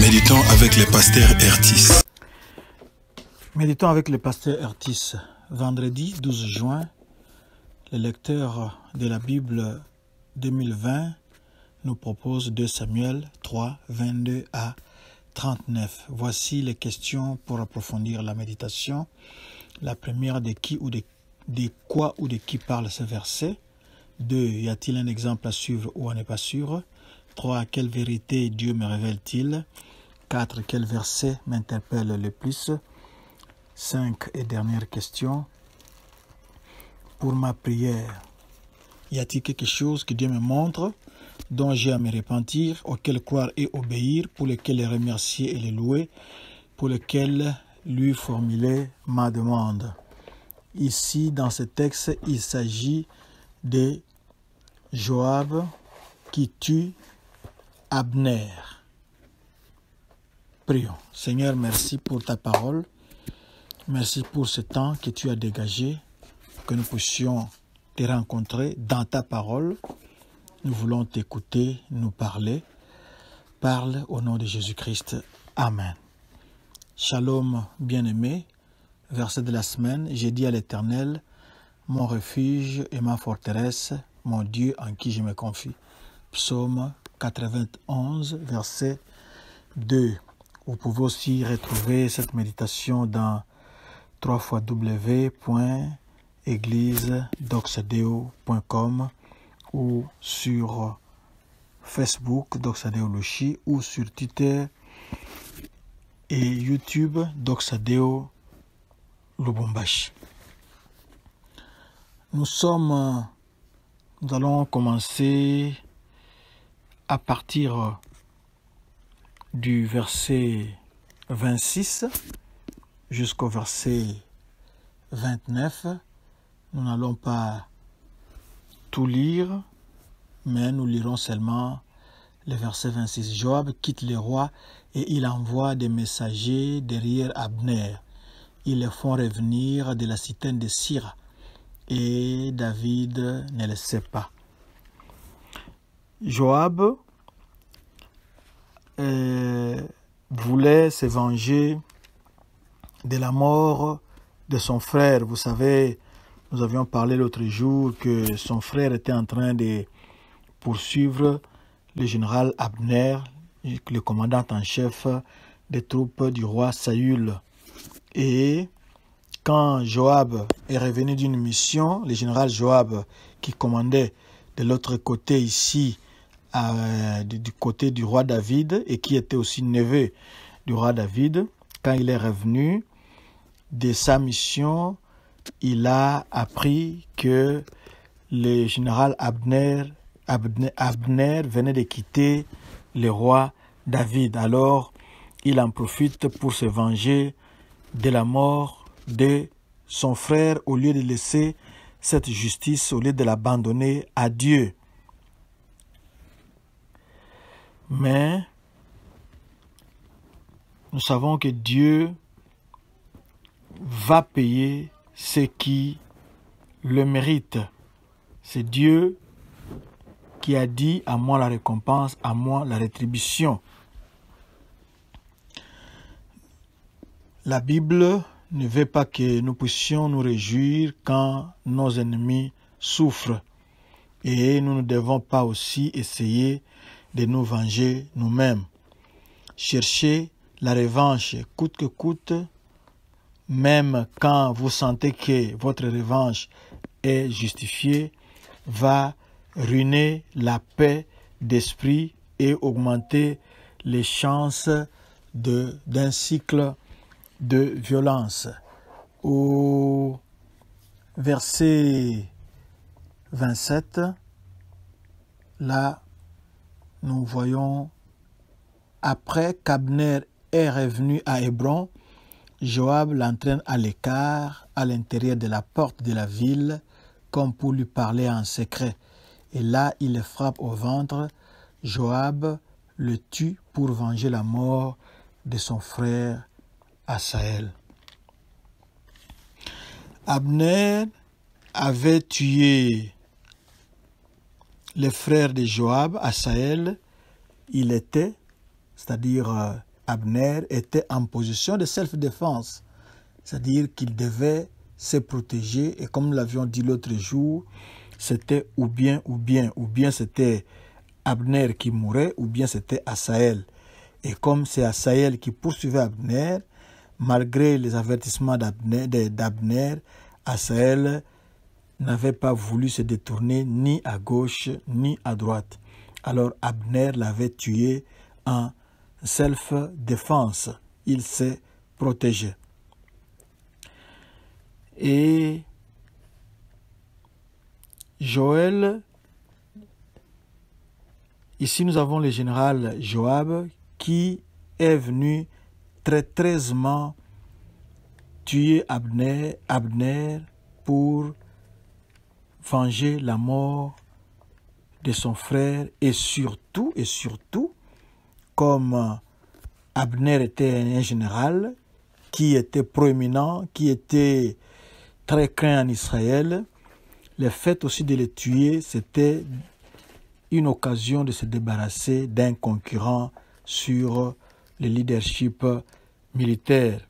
Méditons avec les pasteurs Ertis. Méditons avec les pasteurs Ertis. Vendredi 12 juin, le lecteur de la Bible 2020 nous propose 2 Samuel 3, 22 à 39. Voici les questions pour approfondir la méditation. La première, de qui ou de, de quoi ou de qui parle ce verset Deux, Y a-t-il un exemple à suivre ou à ne pas suivre 3. Quelle vérité Dieu me révèle-t-il 4. Quel verset m'interpelle le plus 5. Et dernière question. Pour ma prière, y a-t-il quelque chose que Dieu me montre dont j'ai à me repentir, auquel croire et obéir, pour lequel les remercier et les louer, pour lequel lui formuler ma demande Ici, dans ce texte, il s'agit de Joab qui tue Abner. Prions. Seigneur, merci pour ta parole. Merci pour ce temps que tu as dégagé, que nous puissions te rencontrer dans ta parole. Nous voulons t'écouter, nous parler. Parle au nom de Jésus-Christ. Amen. Shalom, bien-aimé. Verset de la semaine, j'ai dit à l'Éternel, mon refuge et ma forteresse, mon Dieu en qui je me confie. Psaume 91, verset 2. Vous pouvez aussi retrouver cette méditation dans 3 com ou sur Facebook Doxadeologie ou sur Twitter et YouTube Doxadeo Lubumbashi. Nous sommes, nous allons commencer à partir euh, du verset 26 jusqu'au verset 29. Nous n'allons pas tout lire, mais nous lirons seulement le verset 26. Joab quitte le roi et il envoie des messagers derrière Abner. Ils le font revenir de la citaine de Syrah. Et David ne le sait pas. Joab euh, voulait se venger de la mort de son frère. Vous savez, nous avions parlé l'autre jour que son frère était en train de poursuivre le général Abner, le commandant en chef des troupes du roi Saül. Et quand Joab est revenu d'une mission, le général Joab qui commandait de l'autre côté ici euh, du, côté du roi David et qui était aussi neveu du roi David. Quand il est revenu de sa mission, il a appris que le général Abner, Abner, Abner venait de quitter le roi David. Alors, il en profite pour se venger de la mort de son frère au lieu de laisser cette justice, au lieu de l'abandonner à Dieu. Mais nous savons que Dieu va payer ce qui le mérite. C'est Dieu qui a dit à moi la récompense, à moi la rétribution. La Bible ne veut pas que nous puissions nous réjouir quand nos ennemis souffrent. Et nous ne devons pas aussi essayer de nous venger nous-mêmes. Cherchez la revanche coûte que coûte, même quand vous sentez que votre revanche est justifiée, va ruiner la paix d'esprit et augmenter les chances d'un cycle de violence. Au verset 27, la nous voyons après qu'Abner est revenu à Hébron, Joab l'entraîne à l'écart, à l'intérieur de la porte de la ville, comme pour lui parler en secret. Et là, il le frappe au ventre. Joab le tue pour venger la mort de son frère Asaël. Abner avait tué les frères de Joab Asaël, il était, c'est-à-dire euh, Abner, était en position de self-défense, c'est-à-dire qu'il devait se protéger et comme nous l'avions dit l'autre jour, c'était ou bien, ou bien, ou bien c'était Abner qui mourait ou bien c'était Asaël. Et comme c'est Asaël qui poursuivait Abner, malgré les avertissements d'Abner, Asaël n'avait pas voulu se détourner ni à gauche ni à droite. Alors Abner l'avait tué en self-défense. Il s'est protégé. Et Joël, ici nous avons le général Joab qui est venu très traîtreusement tuer Abner, Abner pour venger la mort de son frère et surtout, et surtout, comme euh, Abner était un général qui était proéminent, qui était très craint en Israël, le fait aussi de le tuer, c'était une occasion de se débarrasser d'un concurrent sur le leadership militaire.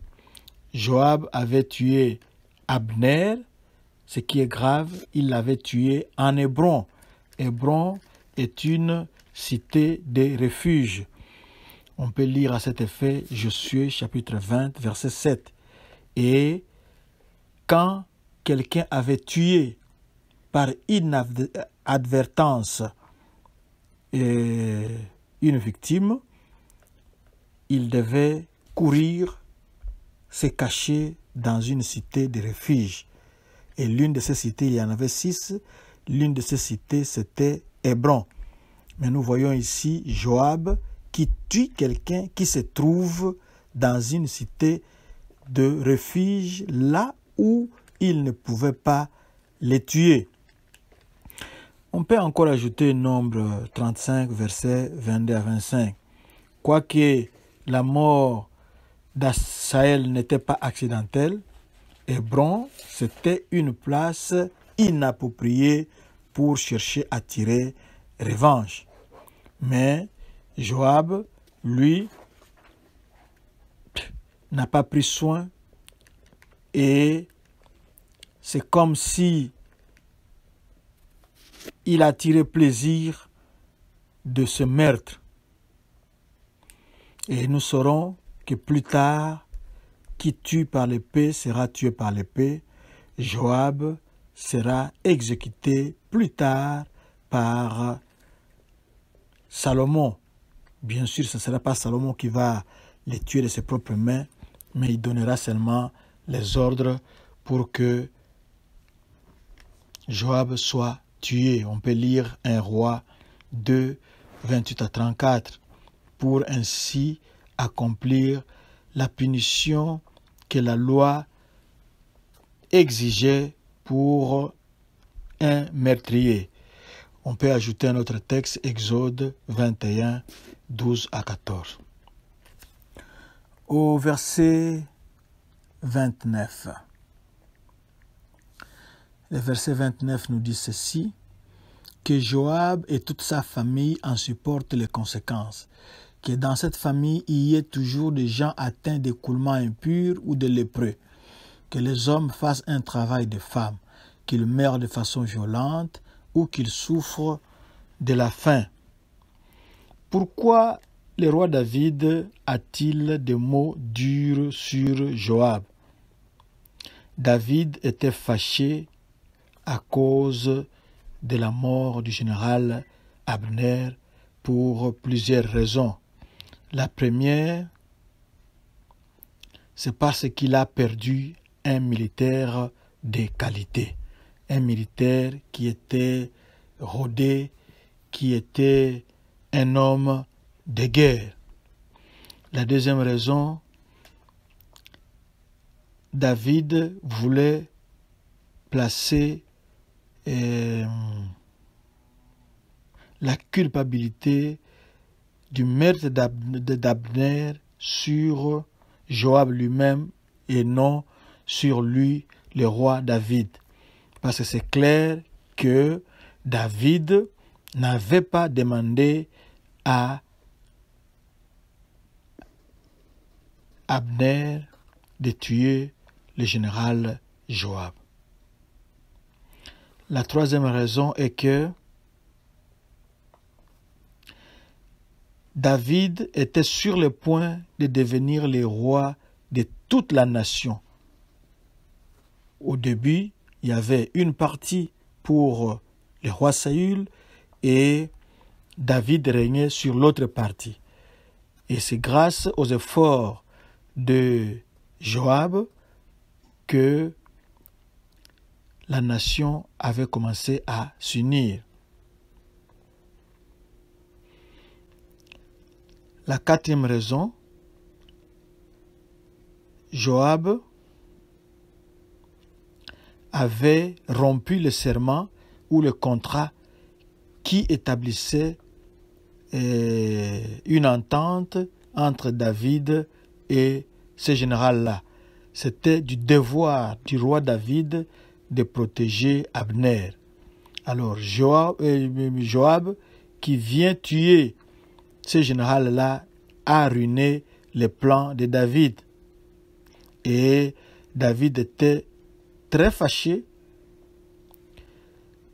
Joab avait tué Abner, ce qui est grave, il l'avait tué en Hébron. Hébron est une cité de refuge. On peut lire à cet effet Josué chapitre 20 verset 7. Et quand quelqu'un avait tué par inadvertance euh, une victime, il devait courir se cacher dans une cité de refuge. Et l'une de ces cités, il y en avait six. L'une de ces cités, c'était Hébron. Mais nous voyons ici Joab qui tue quelqu'un qui se trouve dans une cité de refuge, là où il ne pouvait pas les tuer. On peut encore ajouter nombre 35, verset 22 à 25. Quoique la mort d'Asaël n'était pas accidentelle, Hébron, c'était une place inappropriée pour chercher à tirer revanche. Mais Joab, lui, n'a pas pris soin et c'est comme si il a tiré plaisir de ce meurtre. Et nous saurons que plus tard, qui tue par l'épée sera tué par l'épée. Joab sera exécuté plus tard par Salomon. Bien sûr, ce ne sera pas Salomon qui va les tuer de ses propres mains, mais il donnera seulement les ordres pour que Joab soit tué. On peut lire un roi de 28 à 34, pour ainsi accomplir la punition que la loi exigeait pour un meurtrier. On peut ajouter un autre texte, Exode 21, 12 à 14. Au verset 29. Le verset 29 nous dit ceci, que Joab et toute sa famille en supportent les conséquences que dans cette famille il y ait toujours des gens atteints d'écoulement impur ou de lépreux, que les hommes fassent un travail de femme, qu'ils meurent de façon violente ou qu'ils souffrent de la faim. Pourquoi le roi David a-t-il des mots durs sur Joab David était fâché à cause de la mort du général Abner pour plusieurs raisons. La première, c'est parce qu'il a perdu un militaire de qualité, un militaire qui était rodé, qui était un homme de guerre. La deuxième raison, David voulait placer euh, la culpabilité du meurtre d'Abner sur Joab lui-même et non sur lui, le roi David. Parce que c'est clair que David n'avait pas demandé à Abner de tuer le général Joab. La troisième raison est que David était sur le point de devenir le roi de toute la nation. Au début, il y avait une partie pour le roi Saül et David régnait sur l'autre partie. Et c'est grâce aux efforts de Joab que la nation avait commencé à s'unir. La quatrième raison, Joab avait rompu le serment ou le contrat qui établissait euh, une entente entre David et ce général-là. C'était du devoir du roi David de protéger Abner. Alors Joab, euh, Joab qui vient tuer ce général-là a ruiné les plans de David. Et David était très fâché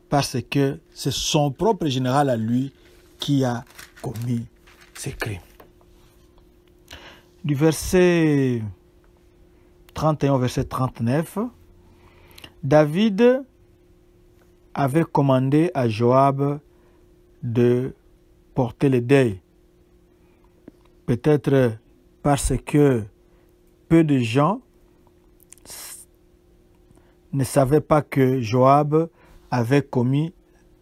parce que c'est son propre général à lui qui a commis ces crimes. Du verset 31 au verset 39, David avait commandé à Joab de porter le deuil Peut-être parce que peu de gens ne savaient pas que Joab avait commis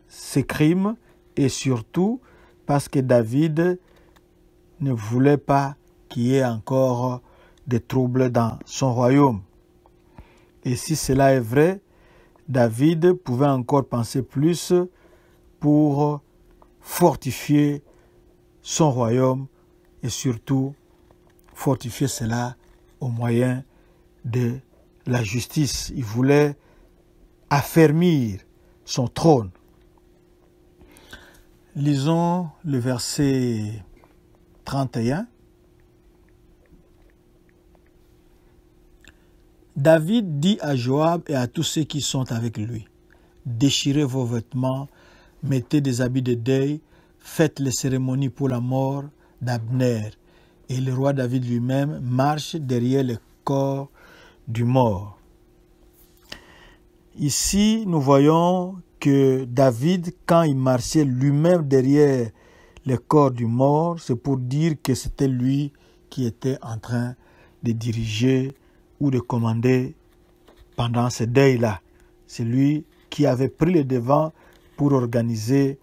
ces crimes et surtout parce que David ne voulait pas qu'il y ait encore des troubles dans son royaume. Et si cela est vrai, David pouvait encore penser plus pour fortifier son royaume et surtout fortifier cela au moyen de la justice. Il voulait affermir son trône. Lisons le verset 31. David dit à Joab et à tous ceux qui sont avec lui, déchirez vos vêtements, mettez des habits de deuil, faites les cérémonies pour la mort, d'Abner, et le roi David lui-même marche derrière le corps du mort. Ici, nous voyons que David, quand il marchait lui-même derrière le corps du mort, c'est pour dire que c'était lui qui était en train de diriger ou de commander pendant ce deuil-là. C'est lui qui avait pris le devant pour organiser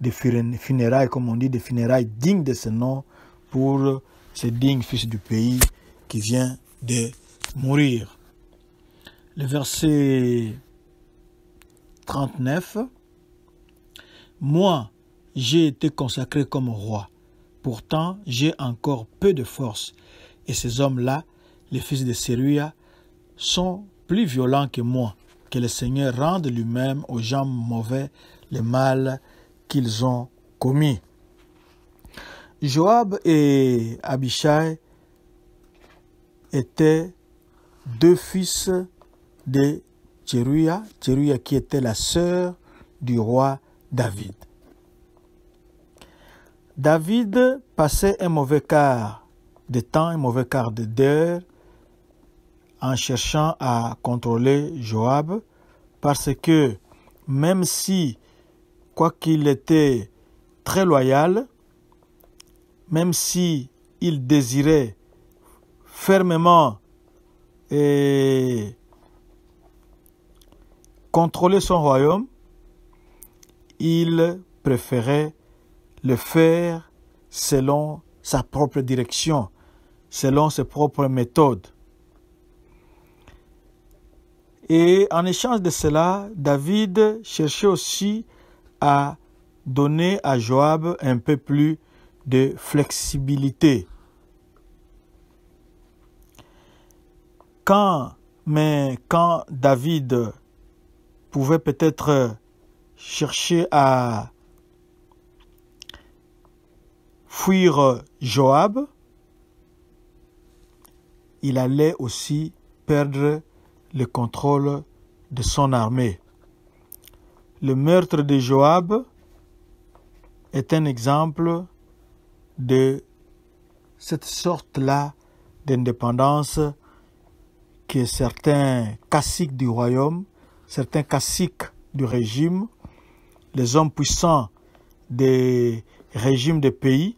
des funérailles, comme on dit, des funérailles dignes de ce nom pour ce digne fils du pays qui vient de mourir. Le verset 39. Moi, j'ai été consacré comme roi. Pourtant, j'ai encore peu de force. Et ces hommes-là, les fils de Séruia, sont plus violents que moi. Que le Seigneur rende lui-même aux gens mauvais le mal qu'ils ont commis. Joab et Abishai étaient deux fils de Tcheruya, qui était la sœur du roi David. David passait un mauvais quart de temps, un mauvais quart d'heure en cherchant à contrôler Joab parce que même si quoiqu'il était très loyal, même si il désirait fermement et contrôler son royaume, il préférait le faire selon sa propre direction, selon ses propres méthodes. Et en échange de cela, David cherchait aussi à donner à Joab un peu plus de flexibilité. Quand, mais quand David pouvait peut-être chercher à fuir Joab, il allait aussi perdre le contrôle de son armée. Le meurtre de Joab est un exemple de cette sorte-là d'indépendance que certains caciques du royaume, certains caciques du régime, les hommes puissants des régimes des pays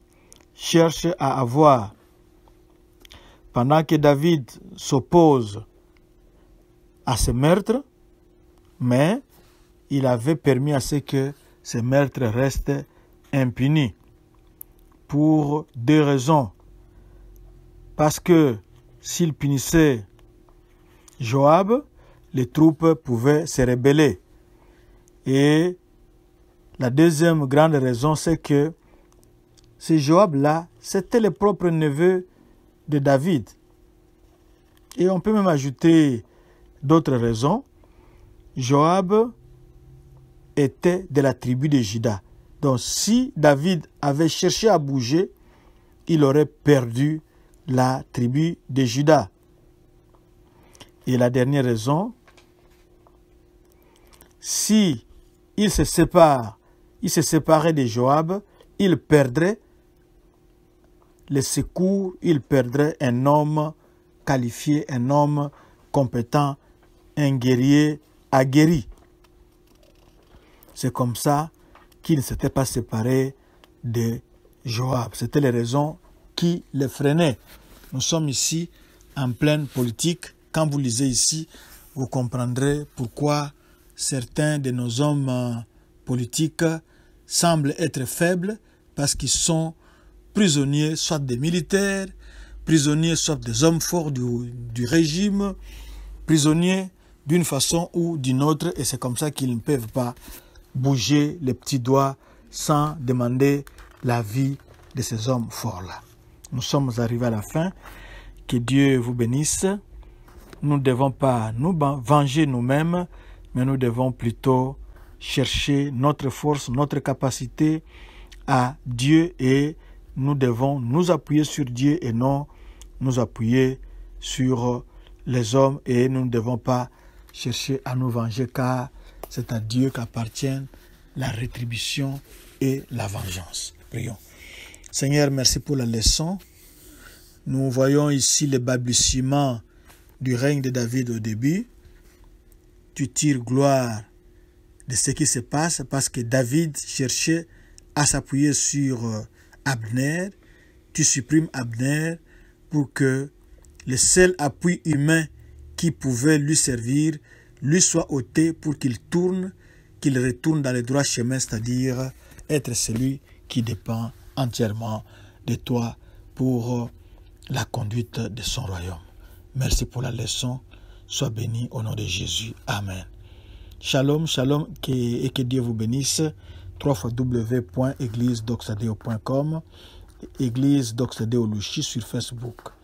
cherchent à avoir. Pendant que David s'oppose à ce meurtre, mais il avait permis à ce que ce meurtre restent impunis pour deux raisons. Parce que s'il punissait Joab, les troupes pouvaient se rebeller. Et la deuxième grande raison, c'est que ce Joab-là, c'était le propre neveu de David. Et on peut même ajouter d'autres raisons. Joab était de la tribu de Juda. Donc si David avait cherché à bouger, il aurait perdu la tribu de Juda. Et la dernière raison, si il se sépare, il se séparait de Joab, il perdrait le secours, il perdrait un homme qualifié, un homme compétent, un guerrier aguerri. C'est comme ça qu'ils ne s'étaient pas séparés de Joab. C'était les raisons qui les freinaient. Nous sommes ici en pleine politique. Quand vous lisez ici, vous comprendrez pourquoi certains de nos hommes euh, politiques semblent être faibles parce qu'ils sont prisonniers soit des militaires, prisonniers soit des hommes forts du, du régime, prisonniers d'une façon ou d'une autre et c'est comme ça qu'ils ne peuvent pas bouger les petits doigts sans demander la vie de ces hommes forts-là. Nous sommes arrivés à la fin. Que Dieu vous bénisse. Nous ne devons pas nous venger nous-mêmes, mais nous devons plutôt chercher notre force, notre capacité à Dieu et nous devons nous appuyer sur Dieu et non nous appuyer sur les hommes et nous ne devons pas chercher à nous venger car c'est à Dieu qu'appartiennent la rétribution et la vengeance. Prions. Seigneur, merci pour la leçon. Nous voyons ici le balbutiements du règne de David au début. Tu tires gloire de ce qui se passe parce que David cherchait à s'appuyer sur euh, Abner. Tu supprimes Abner pour que le seul appui humain qui pouvait lui servir lui soit ôté pour qu'il tourne, qu'il retourne dans le droit chemin, c'est-à-dire être celui qui dépend entièrement de toi pour la conduite de son royaume. Merci pour la leçon. Sois béni au nom de Jésus. Amen. Shalom, shalom et que Dieu vous bénisse. 3 www.églisedoxadeo.com Église Doxadeo sur Facebook.